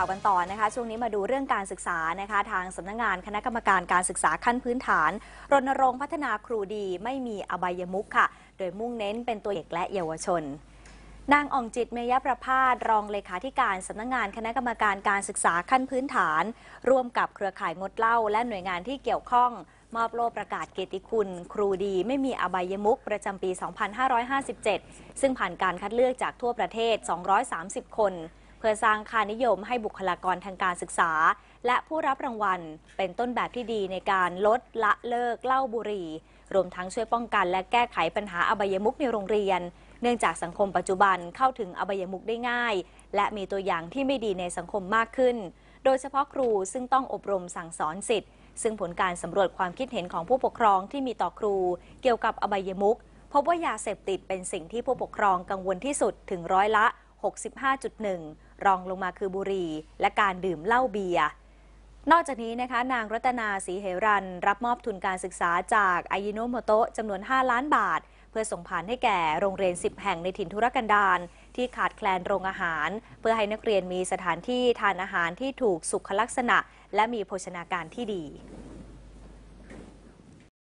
ข่าวกันต่อนะคะช่วงนี้มาดูเรื่องการศึกษานะคะทางสำนักงงานคณะกรรมการการศึกษาขั้นพื้นฐานรณรงค์พัฒนา ครูดี ไม่มีอบายมุขค่ะโดยมุ่งเน้นเป็นตัวเอกและเยาวชน นางอ่องจิตเมยประพาสรองเลขาธิการสำนักงงานคณะกรรมการการศึกษาขั้นพื้นฐานร่วมกับเครือข่ายงดเหล้า และหน่วยงานที่เกี่ยวข้องมอบโล่ประกาศเกียรติคุณ ครูดีไม่มีอบายมุกประจำปี 2557 ซึ่งผ่านการคัดเลือกจากทั่วประเทศ 230 คนเพื่อสร้างค่านิยมให้บุคลากรทางการศึกษา และผู้รับรางวัลเป็นต้นแบบที่ดีในการลดละเลิกเหล้าบุหรี่ รวมทั้งช่วยป้องกันและแก้ไขปัญหาอบายมุกในโรงเรียน เนื่องจากสังคมปัจจุบันเข้าถึงอบายมุกได้ง่าย และมีตัวอย่างที่ไม่ดีในสังคมมากขึ้น โดยเฉพาะครูซึ่งต้องอบรมสั่งสอนสิทธิ์ซึ่งผลการสำรวจความคิดเห็นของผู้ปกครองที่มีต่อครู เกี่ยวกับอบายมุกพบว่ายาเสพติดเป็นสิ่งที่ผู้ปกครองกังวลที่สุดถึงร้อยละ65.1 รองลงมาคือบุหรี่และการดื่มเหล้าเบียร์ นอกจากนี้นะคะ นางรัตนาศรีเหรัน รับมอบทุนการศึกษาจากอายิโนโมโตะจำนวน 5 ล้านบาท เพื่อส่งผ่านให้แก่โรงเรียน10แห่งในถิ่นธุรกันดารที่ขาดแคลนโรงอาหาร เพื่อให้นักเรียนมีสถานที่ทานอาหารที่ถูกสุขลักษณะ และมีโภชนาการที่ดี